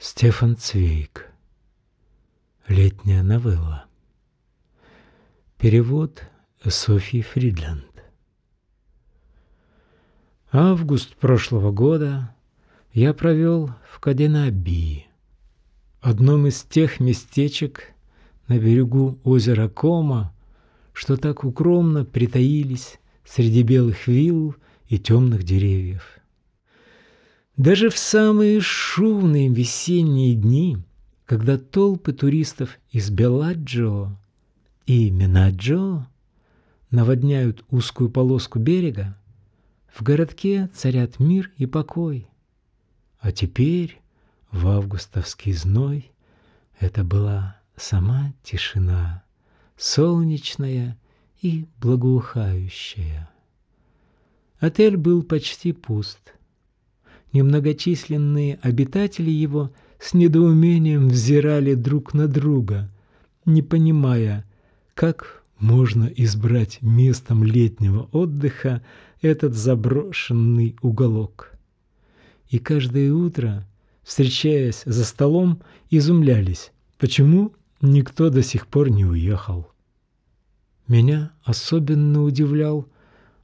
Стефан Цвейк. Летняя новелла. Перевод Софьи Фридленд. Август прошлого года я провел в Каденабии, одном из тех местечек на берегу озера Кома, что так укромно притаились среди белых вилл и темных деревьев. Даже в самые шумные весенние дни, когда толпы туристов из Беладжио и Минаджо наводняют узкую полоску берега, в городке царят мир и покой. А теперь, в августовский зной, это была сама тишина, солнечная и благоухающая. Отель был почти пуст — немногочисленные обитатели его с недоумением взирали друг на друга, не понимая, как можно избрать местом летнего отдыха этот заброшенный уголок. И каждое утро, встречаясь за столом, изумлялись, почему никто до сих пор не уехал. Меня особенно удивлял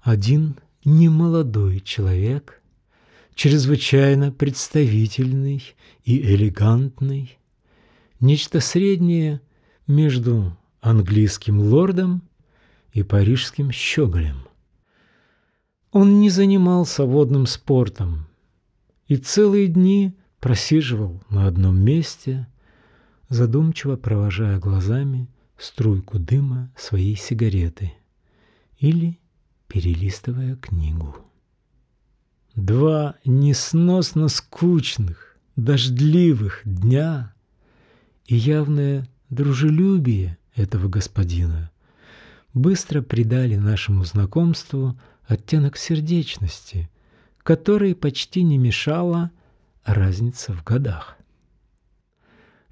один немолодой человек – чрезвычайно представительный и элегантный, нечто среднее между английским лордом и парижским щеголем. Он не занимался водным спортом и целые дни просиживал на одном месте, задумчиво провожая глазами струйку дыма своей сигареты или перелистывая книгу. Два несносно скучных, дождливых дня и явное дружелюбие этого господина быстро придали нашему знакомству оттенок сердечности, который почти не мешала разница в годах.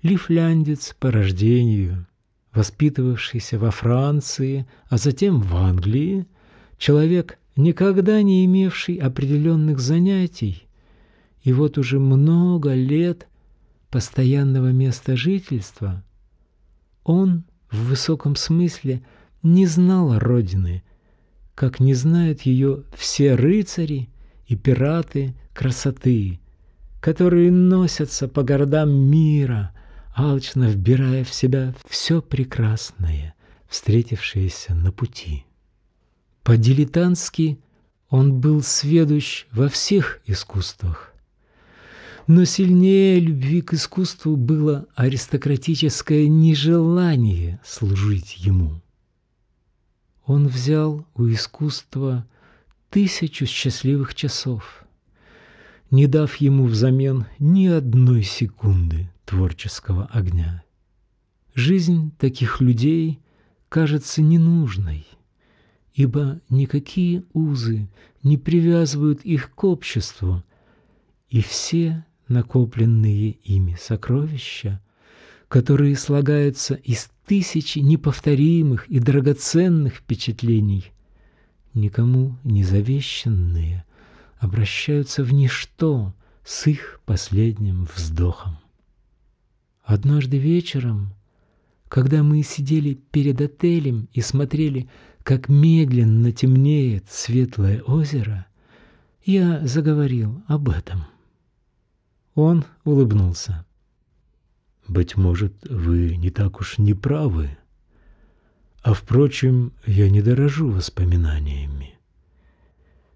Лифляндец по рождению, воспитывавшийся во Франции, а затем в Англии, человек никогда не имевший определенных занятий, и вот уже много лет постоянного места жительства, он в высоком смысле не знал Родины, как не знают ее все рыцари и пираты красоты, которые носятся по городам мира, алчно вбирая в себя все прекрасное, встретившееся на пути. По-дилетантски он был сведущ во всех искусствах. Но сильнее любви к искусству было аристократическое нежелание служить ему. Он взял у искусства тысячу счастливых часов, не дав ему взамен ни одной секунды творческого огня. Жизнь таких людей кажется ненужной – ибо никакие узы не привязывают их к обществу, и все накопленные ими сокровища, которые слагаются из тысячи неповторимых и драгоценных впечатлений, никому не завещанные, обращаются в ничто с их последним вздохом. Однажды вечером, когда мы сидели перед отелем и смотрели – как медленно темнеет светлое озеро, я заговорил об этом. Он улыбнулся. «Быть может, вы не так уж не правы. А, впрочем, я не дорожу воспоминаниями.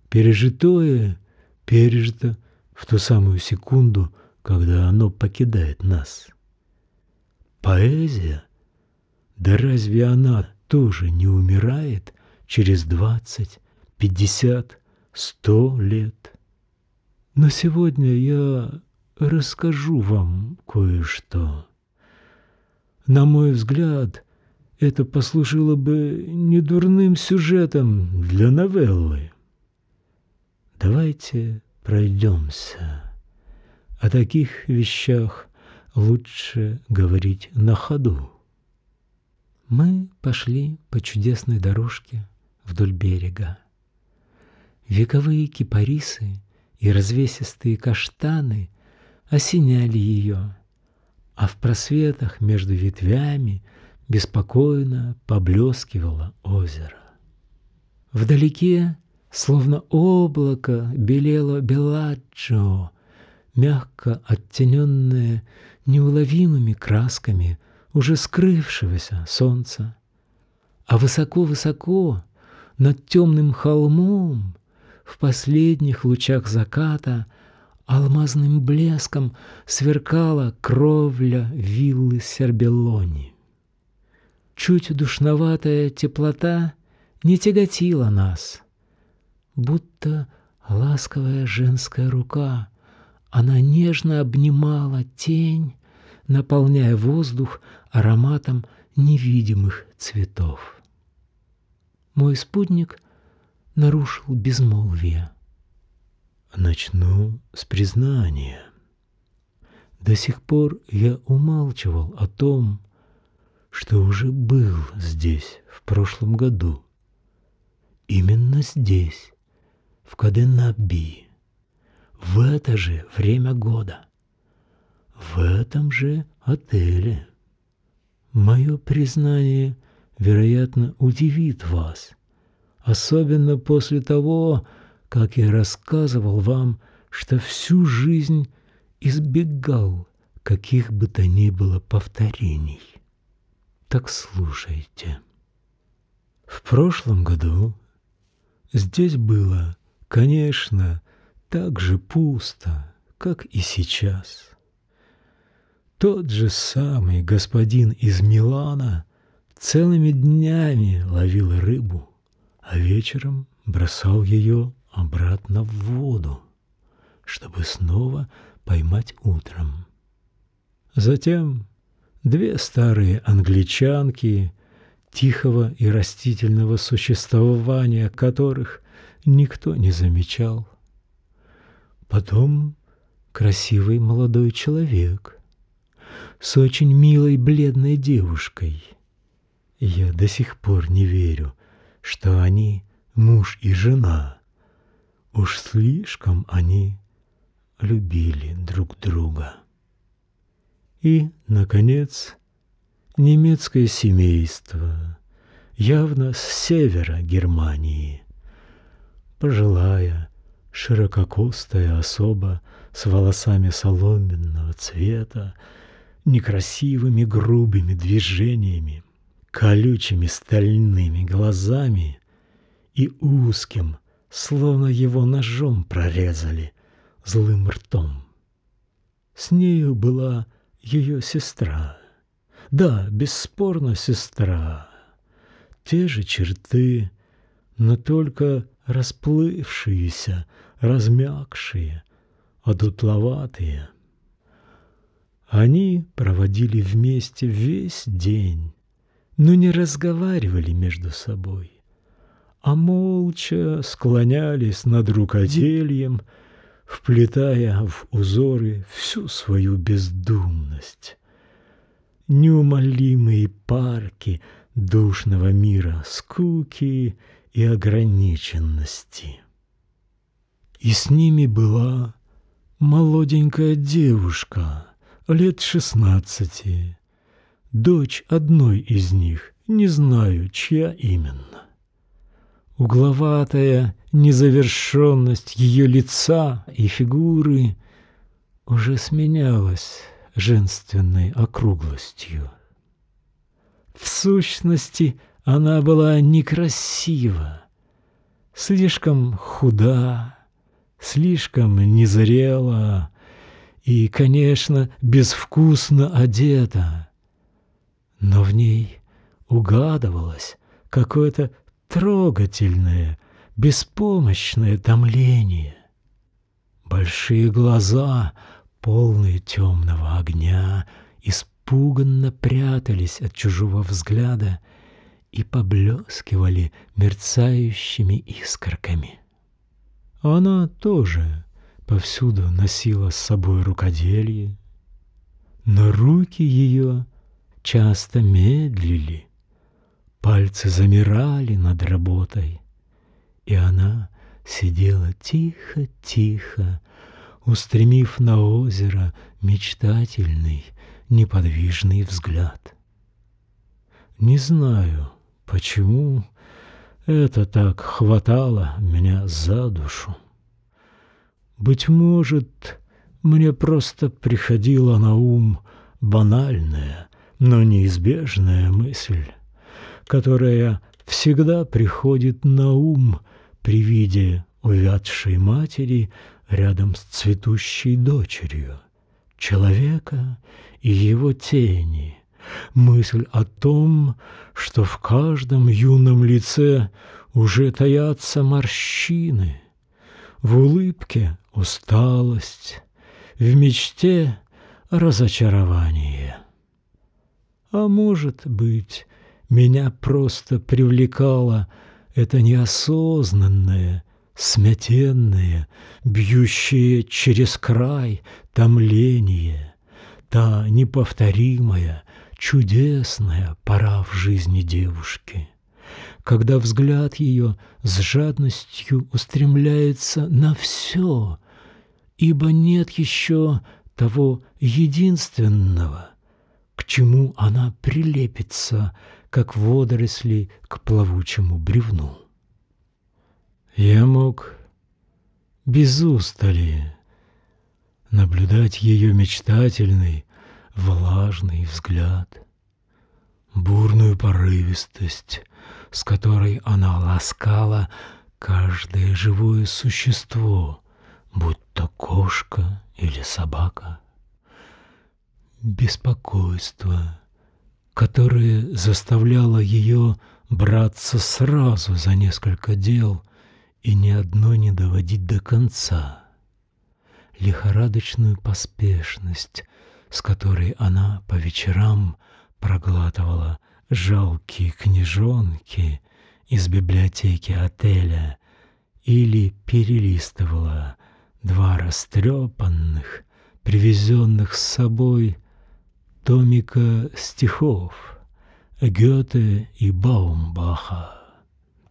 Пережитое пережито в ту самую секунду, когда оно покидает нас. Поэзия? Да разве она тоже не умирает через двадцать, пятьдесят, сто лет. Но сегодня я расскажу вам кое-что. На мой взгляд, это послужило бы недурным сюжетом для новеллы. Давайте пройдемся. О таких вещах лучше говорить на ходу. Мы пошли по чудесной дорожке вдоль берега. Вековые кипарисы и развесистые каштаны осеняли ее, а в просветах между ветвями беспокойно поблескивало озеро. Вдалеке, словно облако, белело Беладжо, мягко оттененное неуловимыми красками уже скрывшегося солнца. А высоко-высоко над темным холмом в последних лучах заката алмазным блеском сверкала кровля виллы Сербелони. Чуть душноватая теплота не тяготила нас, будто ласковая женская рука. Она нежно обнимала тень, наполняя воздух ароматом невидимых цветов. Мой спутник нарушил безмолвие. Начну с признания. До сих пор я умалчивал о том, что уже был здесь в прошлом году. Именно здесь, в Каденаби, в это же время года, в этом же отеле. Мое признание, вероятно, удивит вас, особенно после того, как я рассказывал вам, что всю жизнь избегал каких бы то ни было повторений. Так слушайте. В прошлом году здесь было, конечно, так же пусто, как и сейчас. Тот же самый господин из Милана целыми днями ловил рыбу, а вечером бросал ее обратно в воду, чтобы снова поймать утром. Затем две старые англичанки, тихого и растительного существования которых никто не замечал. Потом красивый молодой человек, с очень милой бледной девушкой. Я до сих пор не верю, что они муж и жена. Уж слишком они любили друг друга. И, наконец, немецкое семейство, явно с севера Германии. Пожилая, ширококостая особа с волосами соломенного цвета, некрасивыми грубыми движениями, колючими стальными глазами и узким, словно его ножом прорезали, злым ртом. С нею была ее сестра. Да, бесспорно, сестра. Те же черты, но только расплывшиеся, размягшие, одутловатые — они проводили вместе весь день, но не разговаривали между собой, а молча склонялись над рукодельем, вплетая в узоры всю свою бездумность. Неумолимые парки душного мира скуки и ограниченности. И с ними была молоденькая девушка — лет шестнадцати. Дочь одной из них, не знаю, чья именно. Угловатая незавершенность ее лица и фигуры уже сменялась женственной округлостью. В сущности, она была некрасива, слишком худа, слишком незрела, и, конечно, безвкусно одета. Но в ней угадывалось какое-то трогательное, беспомощное томление. Большие глаза, полные темного огня, испуганно прятались от чужого взгляда и поблескивали мерцающими искорками. Она тоже повсюду носила с собой рукоделье, но руки ее часто медлили, пальцы замирали над работой, и она сидела тихо-тихо, устремив на озеро мечтательный, неподвижный взгляд. Не знаю, почему это так хватало меня за душу. Быть может, мне просто приходила на ум банальная, но неизбежная мысль, которая всегда приходит на ум при виде увядшей матери рядом с цветущей дочерью, человека и его тени, мысль о том, что в каждом юном лице уже таятся морщины – в улыбке усталость, в мечте разочарование. А может быть, меня просто привлекало это неосознанное, смятенное, бьющее через край томление, та неповторимая, чудесная пора в жизни девушки когда взгляд ее с жадностью устремляется на все, ибо нет еще того единственного, к чему она прилепится, как водоросли к плавучему бревну. Я мог без устали наблюдать ее мечтательный, влажный взгляд, бурную порывистость, с которой она ласкала каждое живое существо, будь то кошка или собака. Беспокойство, которое заставляло ее браться сразу за несколько дел и ни одно не доводить до конца. Лихорадочную поспешность, с которой она по вечерам проглатывала жалкие книжонки из библиотеки отеля или перелистывала два растрепанных, привезенных с собой томика стихов Гёте и Баумбаха.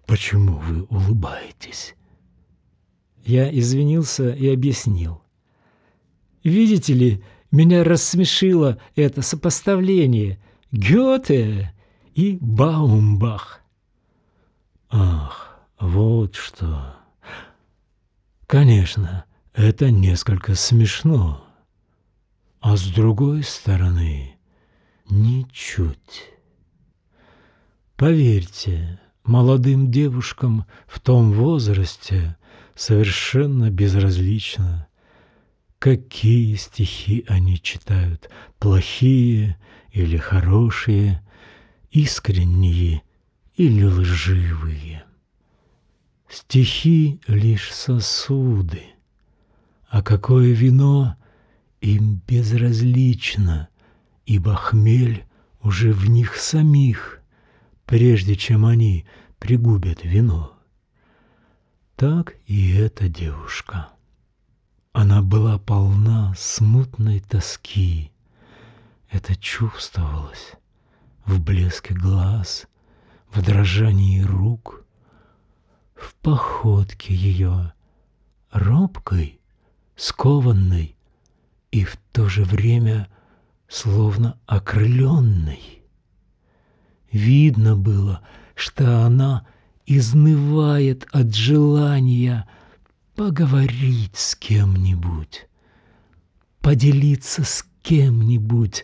«Почему вы улыбаетесь?» Я извинился и объяснил. «Видите ли, меня рассмешило это сопоставление. Гёте и Баумбах. Ах, вот что. Конечно, это несколько смешно. А с другой стороны, ничуть. Поверьте, молодым девушкам в том возрасте совершенно безразлично, какие стихи они читают, плохие или хорошие, искренние или лживые. Стихи лишь сосуды, а какое вино им безразлично, ибо хмель уже в них самих, прежде чем они пригубят вино. Так и эта девушка. Она была полна смутной тоски. Это чувствовалось в блеске глаз, в дрожании рук, в походке ее, робкой, скованной и в то же время словно окрыленной. Видно было, что она изнывает от желания поговорить с кем-нибудь, поделиться с кем-нибудь,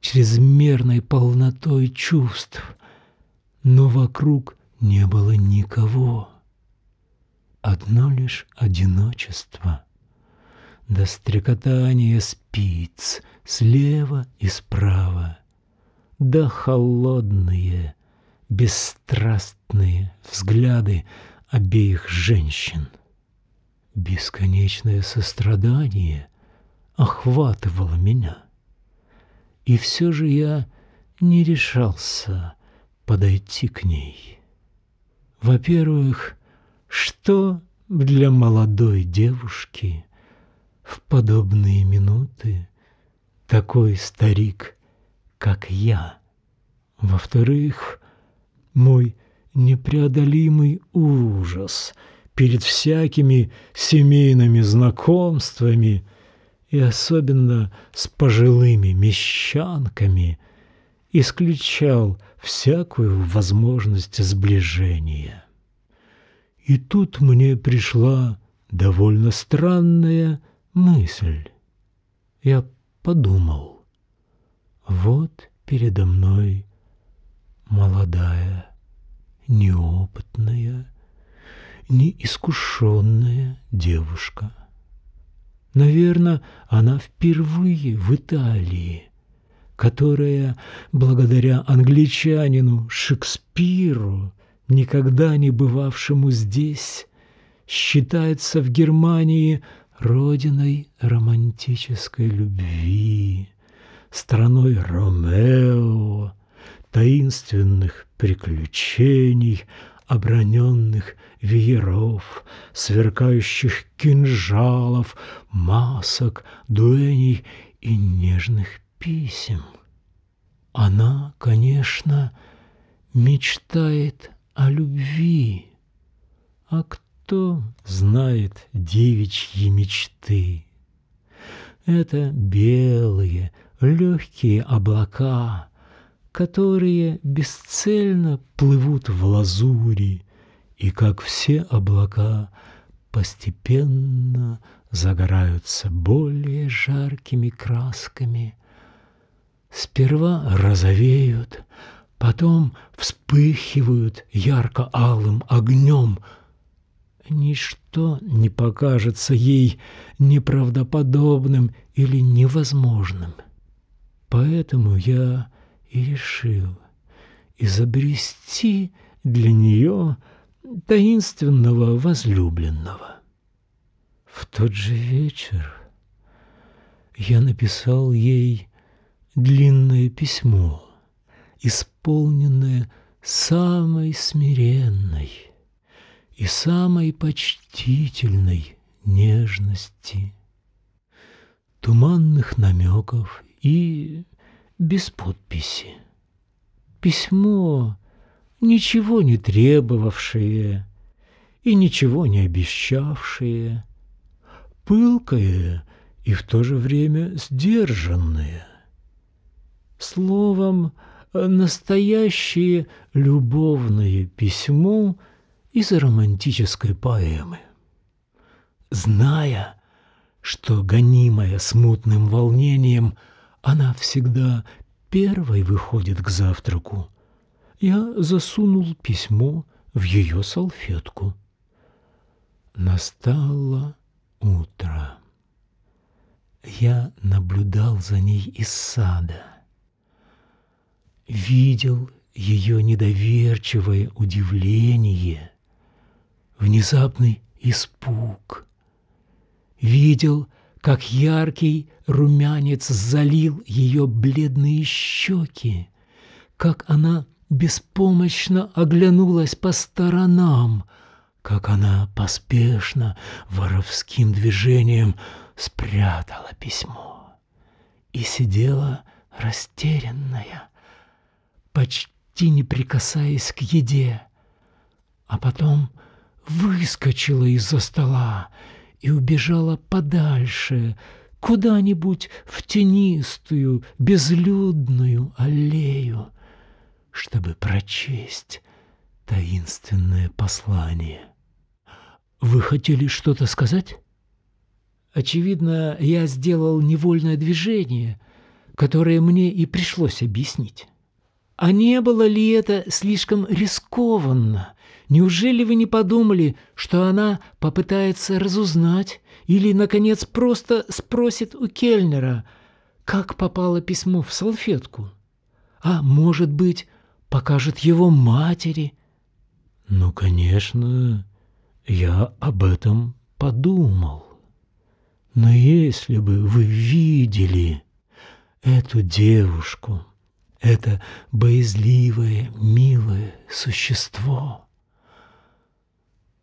чрезмерной полнотой чувств, но вокруг не было никого. Одно лишь одиночество, до стрекотания спиц слева и справа, да холодные, бесстрастные взгляды обеих женщин. Бесконечное сострадание охватывало меня — и все же я не решался подойти к ней. Во-первых, что для молодой девушки в подобные минуты такой старик, как я? Во-вторых, мой непреодолимый ужас перед всякими семейными знакомствами — и особенно с пожилыми мещанками, исключал всякую возможность сближения. И тут мне пришла довольно странная мысль. Я подумал, вот передо мной молодая, неопытная, неискушенная девушка — Наверное, она впервые в Италии, которая, благодаря англичанину Шекспиру, никогда не бывавшему здесь, считается в Германии родиной романтической любви, страной Ромео, таинственных приключений, оброненных вееров, сверкающих кинжалов, масок, дуэней и нежных писем. Она, конечно, мечтает о любви, а кто знает девичьи мечты? Это белые, легкие облака, которые бесцельно плывут в лазури и, как все облака, постепенно загораются более жаркими красками. Сперва розовеют, потом вспыхивают ярко-алым огнем. Ничто не покажется ей неправдоподобным или невозможным. Поэтому я и решил изобрести для нее таинственного возлюбленного. В тот же вечер я написал ей длинное письмо, исполненное самой смиренной и самой почтительной нежности, туманных намеков и без подписи. Письмо, ничего не требовавшее и ничего не обещавшее, пылкое и в то же время сдержанное. Словом, настоящее любовное письмо из романтической поэмы. Зная, что гонимая смутным волнением – она всегда первой выходит к завтраку. Я засунул письмо в ее салфетку. Настало утро. Я наблюдал за ней из сада. Видел ее недоверчивое удивление, внезапный испуг. Видел как яркий румянец залил ее бледные щеки, как она беспомощно оглянулась по сторонам, как она поспешно воровским движением спрятала письмо и сидела растерянная, почти не прикасаясь к еде, а потом выскочила из-за стола и убежала подальше, куда-нибудь в тенистую, безлюдную аллею, чтобы прочесть таинственное послание. «Вы хотели что-то сказать?» Очевидно, я сделал невольное движение, которое мне и пришлось объяснить. А не было ли это слишком рискованно Неужели вы не подумали, что она попытается разузнать или, наконец, просто спросит у Кельнера, как попало письмо в салфетку? А, может быть, покажет его матери? Ну, конечно, я об этом подумал. Но если бы вы видели эту девушку, это боязливое, милое существо.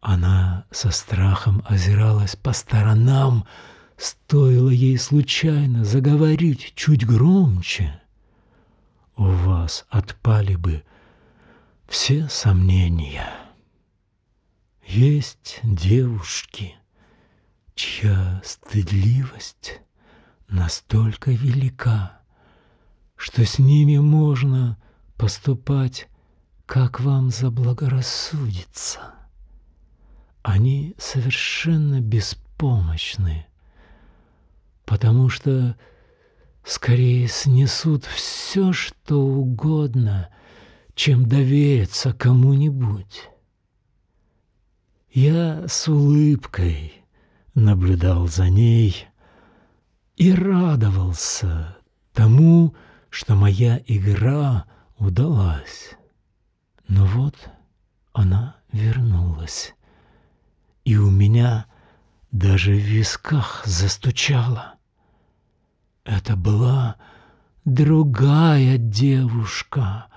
Она со страхом озиралась по сторонам, стоило ей случайно заговорить чуть громче. У вас отпали бы все сомнения. Есть девушки, чья стыдливость настолько велика, что с ними можно поступать, как вам заблагорассудится. Они совершенно беспомощны, потому что скорее снесут все, что угодно, чем довериться кому-нибудь. Я с улыбкой наблюдал за ней и радовался тому, что моя игра удалась. Но вот она вернулась и у меня даже в висках застучало. Это была другая девушка,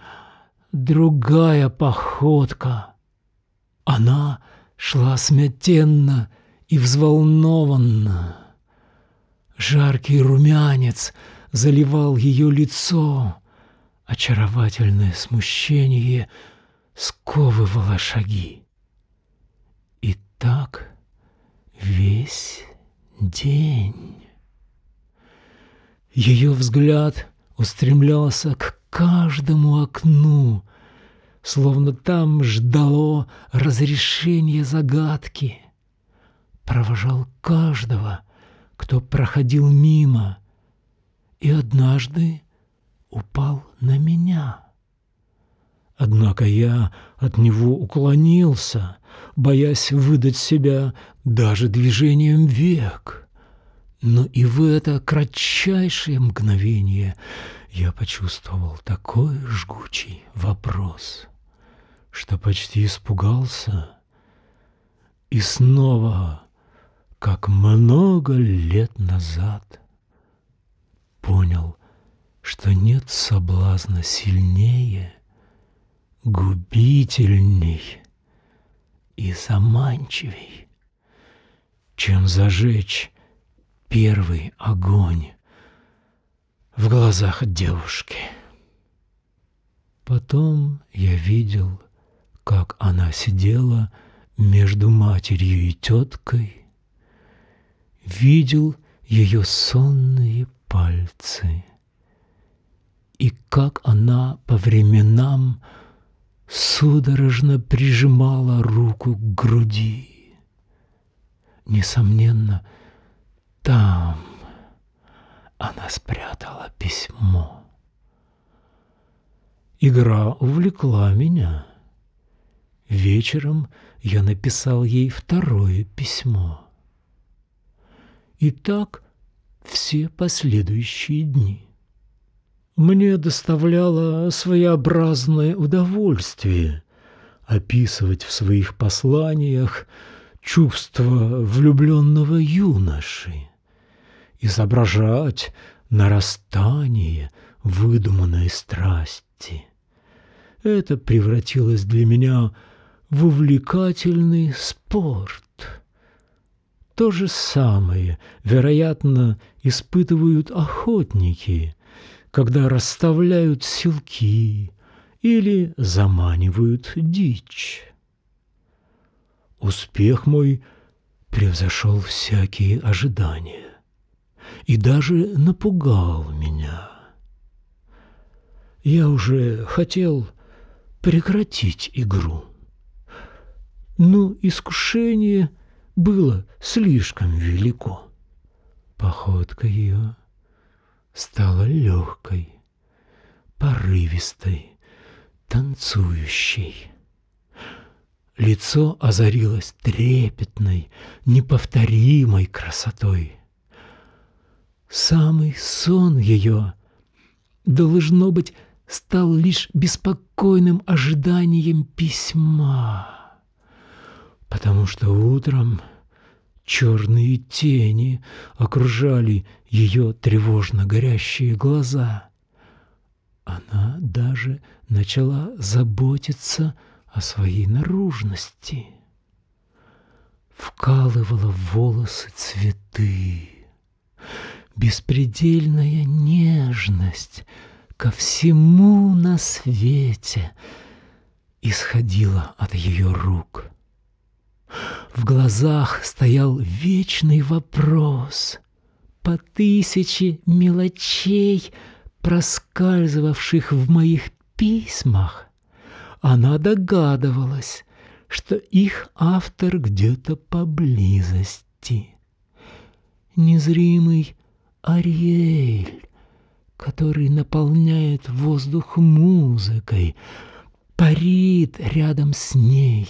другая походка. Она шла смятенно и взволнованно. Жаркий румянец заливал ее лицо, очаровательное смущение сковывало шаги так весь день. Ее взгляд устремлялся к каждому окну, словно там ждало разрешение загадки. Провожал каждого, кто проходил мимо, и однажды упал на меня. Однако я от него уклонился боясь выдать себя даже движением век. Но и в это кратчайшее мгновение я почувствовал такой жгучий вопрос, что почти испугался и снова, как много лет назад, понял, что нет соблазна сильнее, губительней и заманчивей, чем зажечь первый огонь в глазах девушки. Потом я видел, как она сидела между матерью и теткой, видел ее сонные пальцы и как она по временам – судорожно прижимала руку к груди. Несомненно, там она спрятала письмо. Игра увлекла меня. Вечером я написал ей второе письмо. И так все последующие дни мне доставляло своеобразное удовольствие описывать в своих посланиях чувства влюбленного юноши, изображать нарастание выдуманной страсти. Это превратилось для меня в увлекательный спорт. То же самое, вероятно, испытывают охотники, когда расставляют силки или заманивают дичь. Успех мой превзошел всякие ожидания и даже напугал меня. Я уже хотел прекратить игру, но искушение было слишком велико. Походка ее стала легкой, порывистой, танцующей. Лицо озарилось трепетной, неповторимой красотой. Самый сон ее, должно быть, стал лишь беспокойным ожиданием письма, потому что утром черные тени окружали ее тревожно горящие глаза. Она даже начала заботиться о своей наружности. Вкалывала в волосы цветы. Беспредельная нежность ко всему на свете исходила от ее рук. В глазах стоял вечный вопрос — по тысяче мелочей, проскальзывавших в моих письмах, она догадывалась, что их автор где-то поблизости. Незримый Ариэль, который наполняет воздух музыкой, парит рядом с ней,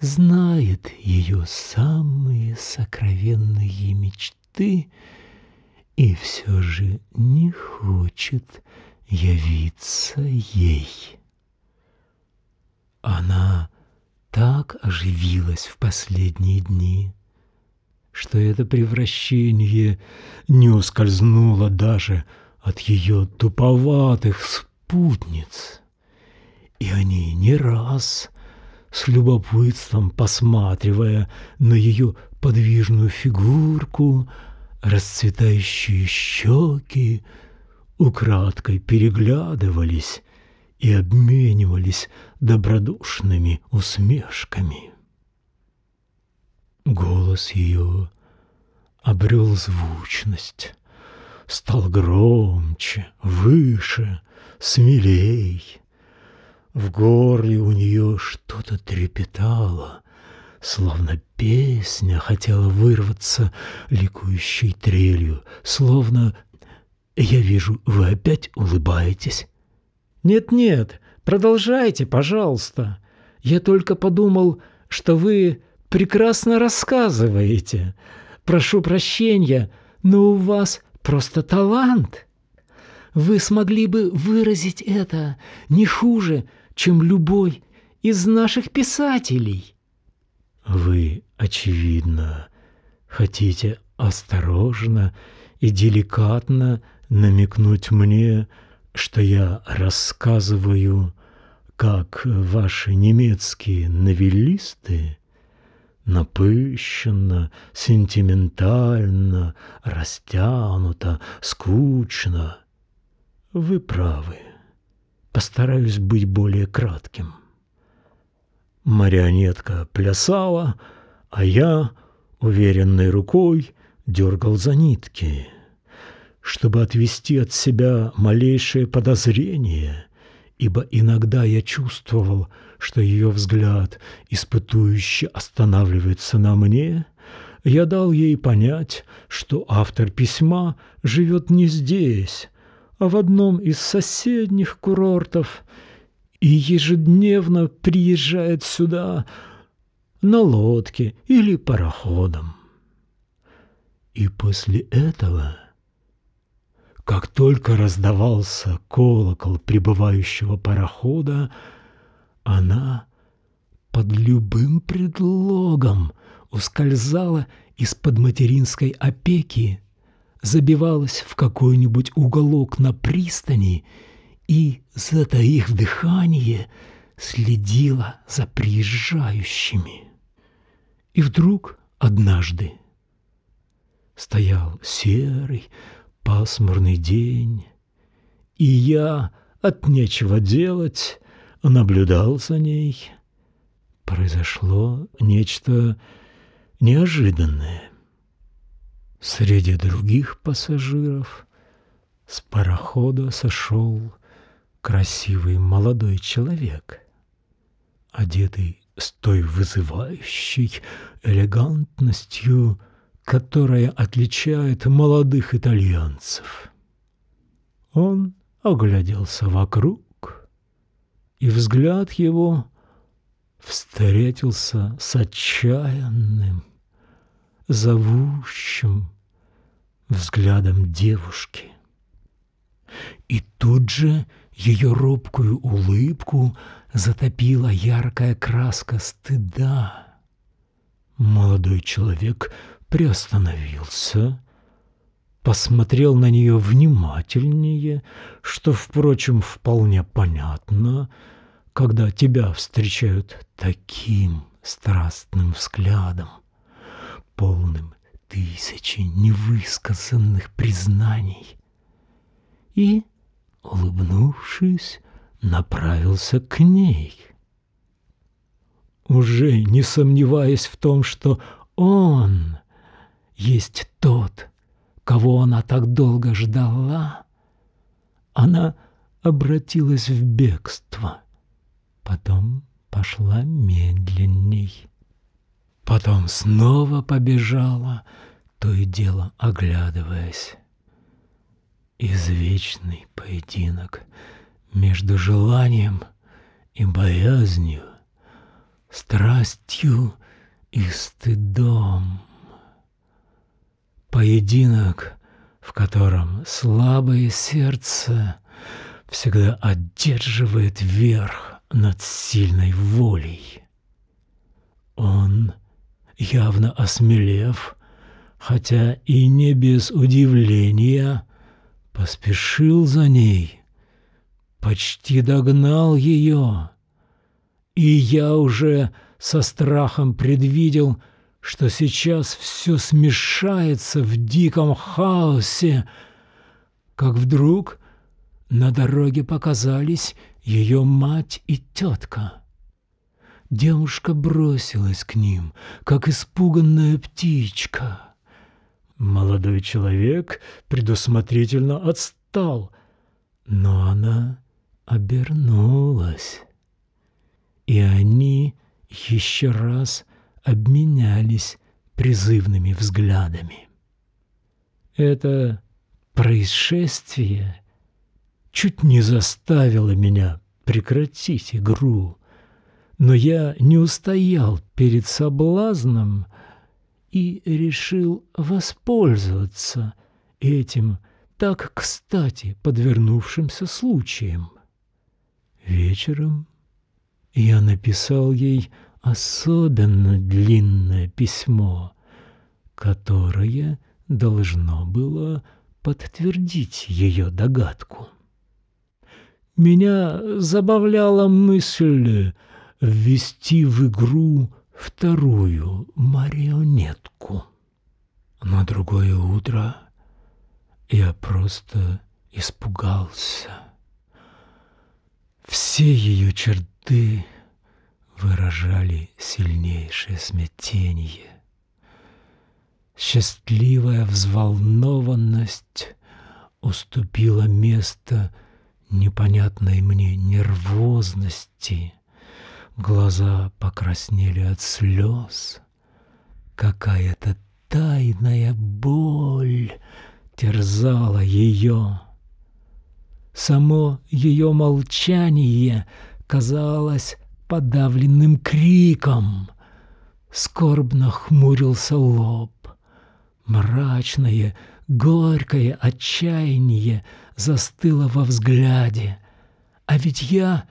знает ее самые сокровенные мечты — и все же не хочет явиться ей. Она так оживилась в последние дни, что это превращение не ускользнуло даже от ее туповатых спутниц. И они не раз, с любопытством посматривая на ее подвижную фигурку, расцветающие щеки украдкой переглядывались и обменивались добродушными усмешками. Голос ее обрел звучность, стал громче, выше, смелей. В горле у нее что-то трепетало, Словно песня хотела вырваться ликующей трелью, словно «Я вижу, вы опять улыбаетесь». «Нет-нет, продолжайте, пожалуйста. Я только подумал, что вы прекрасно рассказываете. Прошу прощения, но у вас просто талант. Вы смогли бы выразить это не хуже, чем любой из наших писателей». Вы, очевидно, хотите осторожно и деликатно намекнуть мне, что я рассказываю, как ваши немецкие новеллисты напыщенно, сентиментально, растянуто, скучно. Вы правы. Постараюсь быть более кратким. Марионетка плясала, а я, уверенной рукой, дергал за нитки. Чтобы отвести от себя малейшее подозрение, ибо иногда я чувствовал, что ее взгляд испытующе останавливается на мне, я дал ей понять, что автор письма живет не здесь, а в одном из соседних курортов и ежедневно приезжает сюда на лодке или пароходом. И после этого, как только раздавался колокол прибывающего парохода, она под любым предлогом ускользала из-под материнской опеки, забивалась в какой-нибудь уголок на пристани и, и, затаив дыхание, следила за приезжающими. И вдруг однажды стоял серый пасмурный день, и я от нечего делать наблюдал за ней. Произошло нечто неожиданное. Среди других пассажиров с парохода сошел красивый молодой человек, одетый с той вызывающей элегантностью, которая отличает молодых итальянцев. Он огляделся вокруг, и взгляд его встретился с отчаянным, зовущим взглядом девушки. И тут же ее робкую улыбку затопила яркая краска стыда. Молодой человек приостановился, посмотрел на нее внимательнее, что, впрочем, вполне понятно, когда тебя встречают таким страстным взглядом, полным тысячи невысказанных признаний. И улыбнувшись, направился к ней. Уже не сомневаясь в том, что он есть тот, кого она так долго ждала, она обратилась в бегство, потом пошла медленней. Потом снова побежала, то и дело оглядываясь извечный поединок между желанием и боязнью, страстью и стыдом. Поединок, в котором слабое сердце всегда одерживает верх над сильной волей. Он, явно осмелев, хотя и не без удивления, поспешил за ней, почти догнал ее. И я уже со страхом предвидел, что сейчас все смешается в диком хаосе, как вдруг на дороге показались ее мать и тетка. Девушка бросилась к ним, как испуганная птичка. Молодой человек предусмотрительно отстал, но она обернулась, и они еще раз обменялись призывными взглядами. Это происшествие чуть не заставило меня прекратить игру, но я не устоял перед соблазном и решил воспользоваться этим так кстати подвернувшимся случаем. Вечером я написал ей особенно длинное письмо, которое должно было подтвердить ее догадку. Меня забавляла мысль ввести в игру вторую марионетку. На другое утро я просто испугался. Все ее черты выражали сильнейшее смятение. Счастливая взволнованность уступила место непонятной мне нервозности — Глаза покраснели от слез. Какая-то тайная боль терзала ее. Само ее молчание казалось подавленным криком. Скорбно хмурился лоб. Мрачное, горькое отчаяние застыло во взгляде. А ведь я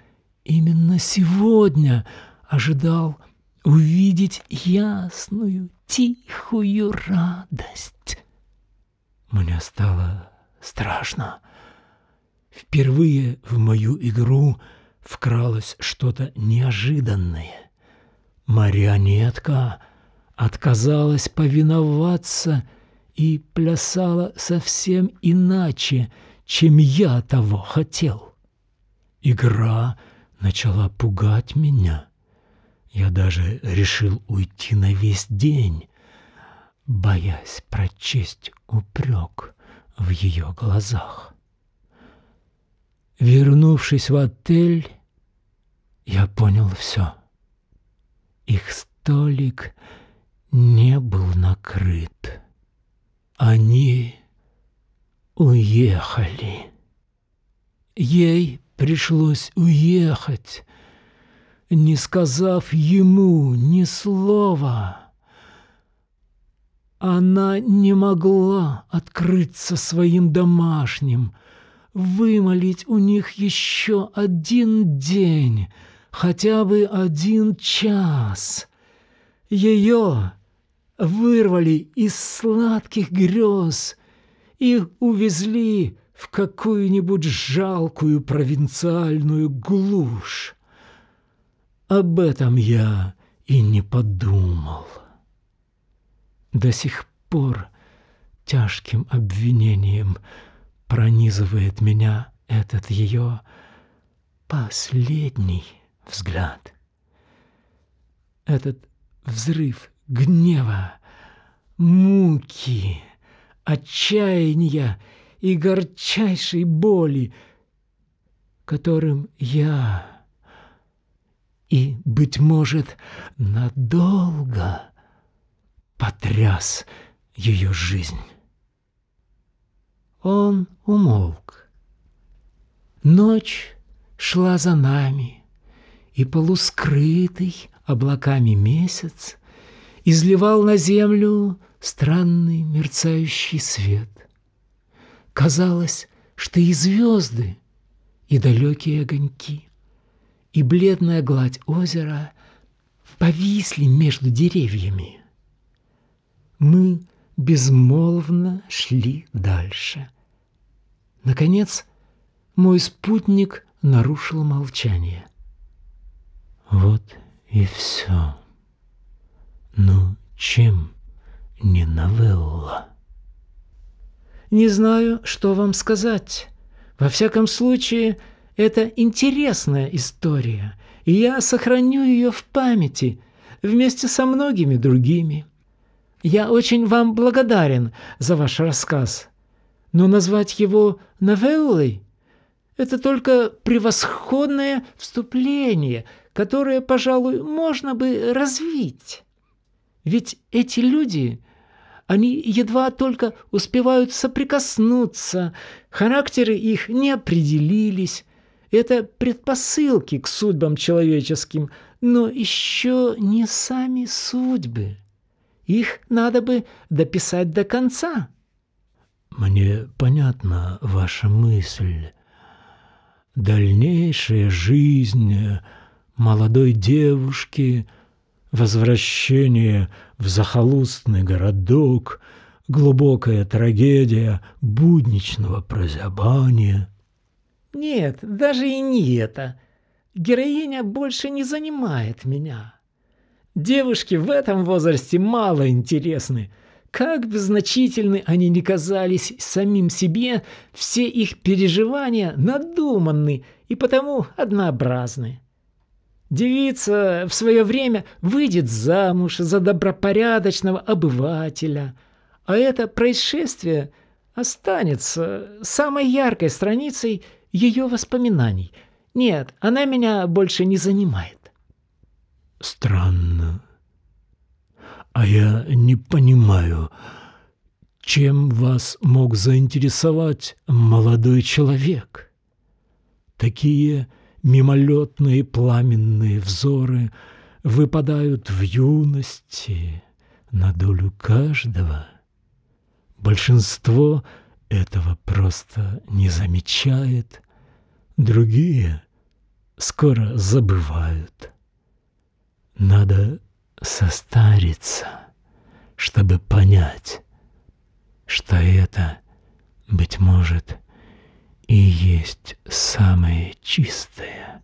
Именно сегодня ожидал увидеть ясную, тихую радость. Мне стало страшно. Впервые в мою игру вкралось что-то неожиданное. Марионетка отказалась повиноваться и плясала совсем иначе, чем я того хотел. Игра — начала пугать меня. Я даже решил уйти на весь день, боясь прочесть упрек в ее глазах. Вернувшись в отель, я понял все. Их столик не был накрыт. Они уехали. Ей пришлось уехать, не сказав ему ни слова. Она не могла открыться своим домашним, вымолить у них еще один день, хотя бы один час. Ее вырвали из сладких грез и увезли в какую-нибудь жалкую провинциальную глушь. Об этом я и не подумал. До сих пор тяжким обвинением пронизывает меня этот ее последний взгляд. Этот взрыв гнева, муки, отчаяния — и горчайшей боли, которым я и, быть может, надолго потряс ее жизнь. Он умолк. Ночь шла за нами, и полускрытый облаками месяц изливал на землю странный мерцающий свет. Казалось, что и звезды, и далекие огоньки, и бледная гладь озера повисли между деревьями. Мы безмолвно шли дальше. Наконец, мой спутник нарушил молчание. Вот и все. Ну, чем не новелла? не знаю, что вам сказать. Во всяком случае, это интересная история, и я сохраню ее в памяти вместе со многими другими. Я очень вам благодарен за ваш рассказ, но назвать его новеллой – это только превосходное вступление, которое, пожалуй, можно бы развить. Ведь эти люди – они едва только успевают соприкоснуться, характеры их не определились. Это предпосылки к судьбам человеческим, но еще не сами судьбы. Их надо бы дописать до конца. Мне понятна ваша мысль. Дальнейшая жизнь молодой девушки, возвращение – в захолустный городок, глубокая трагедия будничного прозябания. Нет, даже и не это. Героиня больше не занимает меня. Девушки в этом возрасте мало интересны. Как бы значительны они ни казались самим себе, все их переживания надуманны и потому однообразны. Девица в свое время выйдет замуж за добропорядочного обывателя, а это происшествие останется самой яркой страницей ее воспоминаний. Нет, она меня больше не занимает. Странно. А я не понимаю, чем вас мог заинтересовать молодой человек? Такие мимолетные пламенные взоры выпадают в юности на долю каждого. Большинство этого просто не замечает, другие скоро забывают. Надо состариться, чтобы понять, что это, быть может, — и есть самое чистое,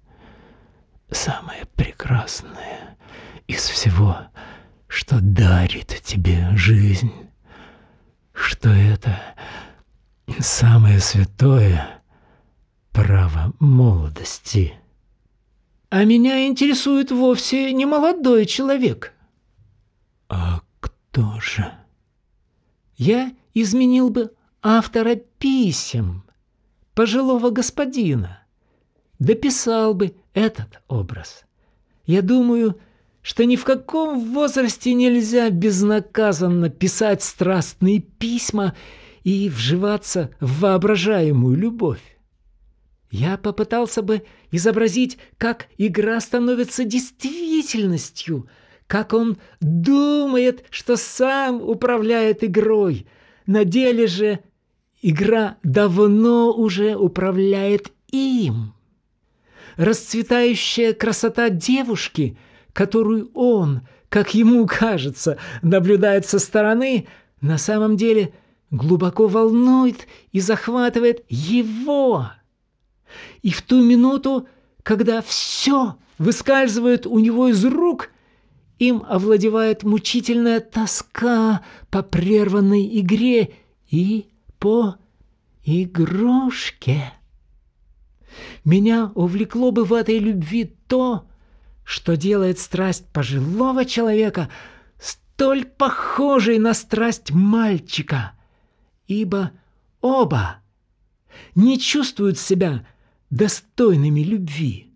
самое прекрасное из всего, что дарит тебе жизнь, что это самое святое право молодости. А меня интересует вовсе не молодой человек. А кто же? Я изменил бы автора писем, пожилого господина. Дописал бы этот образ. Я думаю, что ни в каком возрасте нельзя безнаказанно писать страстные письма и вживаться в воображаемую любовь. Я попытался бы изобразить, как игра становится действительностью, как он думает, что сам управляет игрой, на деле же Игра давно уже управляет им. Расцветающая красота девушки, которую он, как ему кажется, наблюдает со стороны, на самом деле глубоко волнует и захватывает его. И в ту минуту, когда все выскальзывает у него из рук, им овладевает мучительная тоска по прерванной игре и по игрушке. Меня увлекло бы в этой любви то, что делает страсть пожилого человека столь похожей на страсть мальчика, ибо оба не чувствуют себя достойными любви.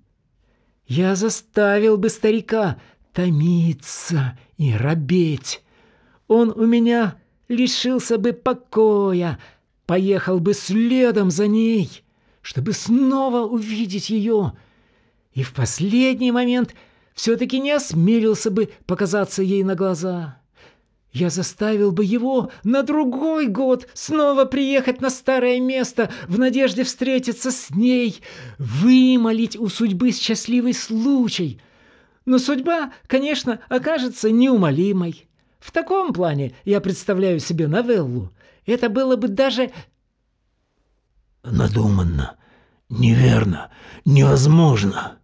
Я заставил бы старика томиться и робеть. Он у меня лишился бы покоя, поехал бы следом за ней, чтобы снова увидеть ее, и в последний момент все-таки не осмелился бы показаться ей на глаза. Я заставил бы его на другой год снова приехать на старое место в надежде встретиться с ней, вымолить у судьбы счастливый случай. Но судьба, конечно, окажется неумолимой. В таком плане я представляю себе новеллу, это было бы даже... Надуманно, неверно, невозможно.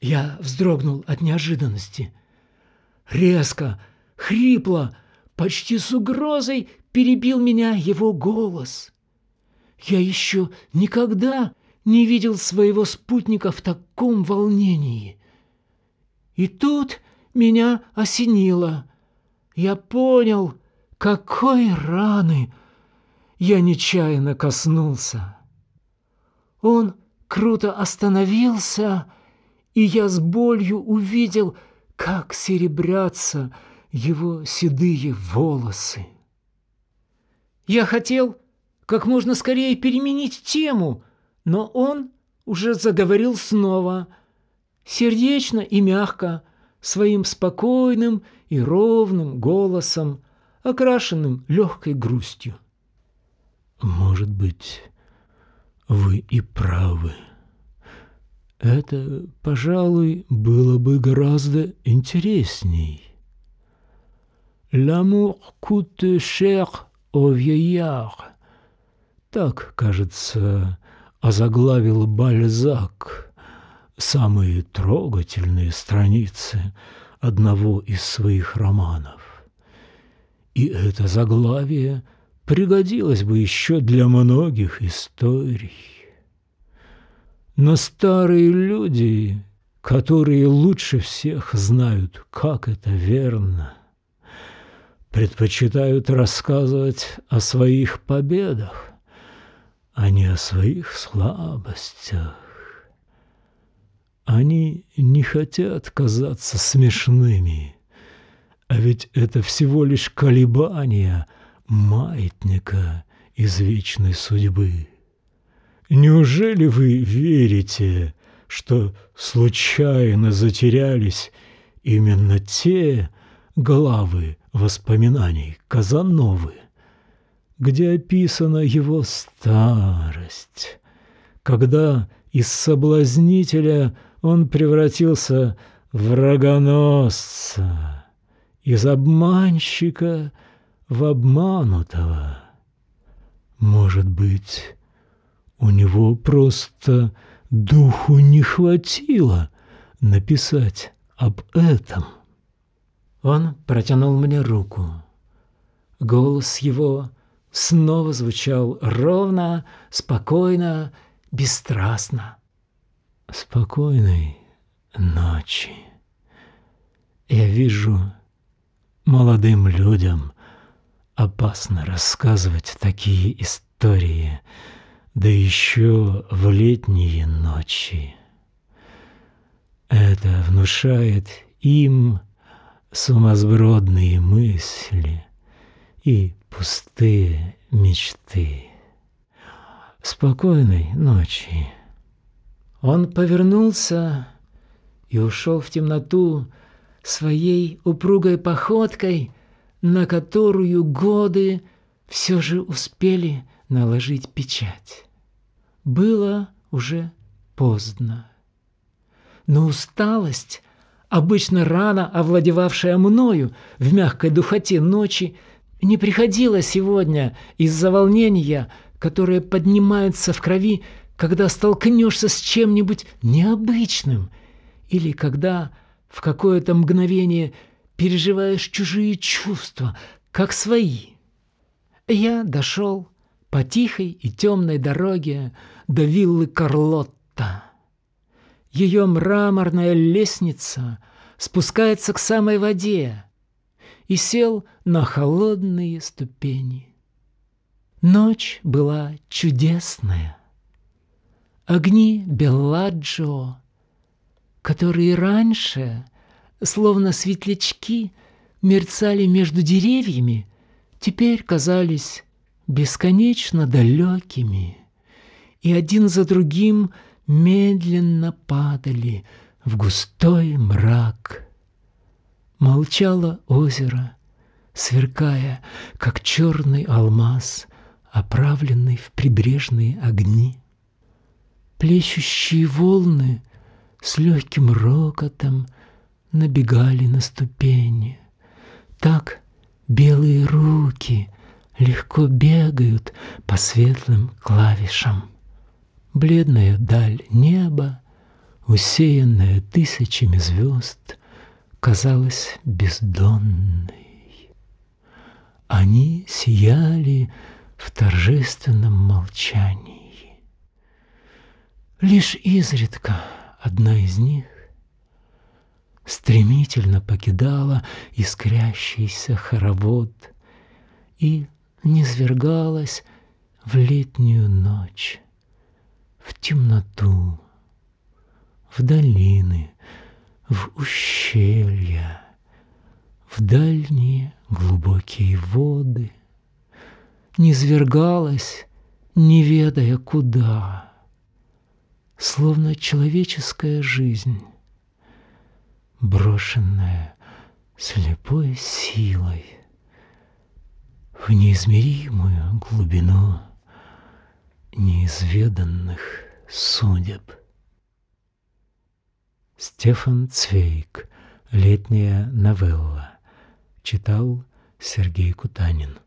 Я вздрогнул от неожиданности. Резко, хрипло, почти с угрозой перебил меня его голос. Я еще никогда не видел своего спутника в таком волнении. И тут меня осенило. Я понял, какой раны я нечаянно коснулся. Он круто остановился, и я с болью увидел, как серебрятся его седые волосы. Я хотел как можно скорее переменить тему, но он уже заговорил снова, сердечно и мягко, своим спокойным и ровным голосом, окрашенным легкой грустью. «Может быть, вы и правы. Это, пожалуй, было бы гораздо интересней». «L'amour coûte cher au vieillard» — так, кажется, озаглавил Бальзак самые трогательные страницы одного из своих романов. И это заглавие пригодилось бы еще для многих историй. Но старые люди, которые лучше всех знают, как это верно, предпочитают рассказывать о своих победах, а не о своих слабостях. Они не хотят казаться смешными – а ведь это всего лишь колебания маятника из вечной судьбы. Неужели вы верите, что случайно затерялись именно те главы воспоминаний Казановы, где описана его старость, когда из соблазнителя он превратился в рогоносца? из обманщика в обманутого. Может быть, у него просто духу не хватило написать об этом. Он протянул мне руку. Голос его снова звучал ровно, спокойно, бесстрастно. «Спокойной ночи. Я вижу, Молодым людям опасно рассказывать такие истории, да еще в летние ночи. Это внушает им сумасбродные мысли и пустые мечты. Спокойной ночи. Он повернулся и ушел в темноту, своей упругой походкой, на которую годы все же успели наложить печать. Было уже поздно. Но усталость, обычно рано овладевавшая мною в мягкой духоте ночи, не приходила сегодня из-за волнения, которое поднимается в крови, когда столкнешься с чем-нибудь необычным или когда в какое-то мгновение переживаешь чужие чувства, как свои. Я дошел по тихой и темной дороге до виллы Карлотта. Ее мраморная лестница спускается к самой воде и сел на холодные ступени. Ночь была чудесная. Огни Белладжио которые раньше, словно светлячки, мерцали между деревьями, теперь казались бесконечно далекими, и один за другим медленно падали в густой мрак. Молчало озеро, сверкая, как черный алмаз, оправленный в прибрежные огни. Плещущие волны — с легким рокотом набегали на ступени. Так белые руки легко бегают по светлым клавишам. Бледная даль неба, усеянная тысячами звезд, казалась бездонной. Они сияли в торжественном молчании. Лишь изредка Одна из них стремительно покидала искрящийся хоровод и низвергалась в летнюю ночь, в темноту, в долины, в ущелья, в дальние глубокие воды, низвергалась, не ведая куда — словно человеческая жизнь, брошенная слепой силой в неизмеримую глубину неизведанных судеб. Стефан Цвейк. Летняя новелла. Читал Сергей Кутанин.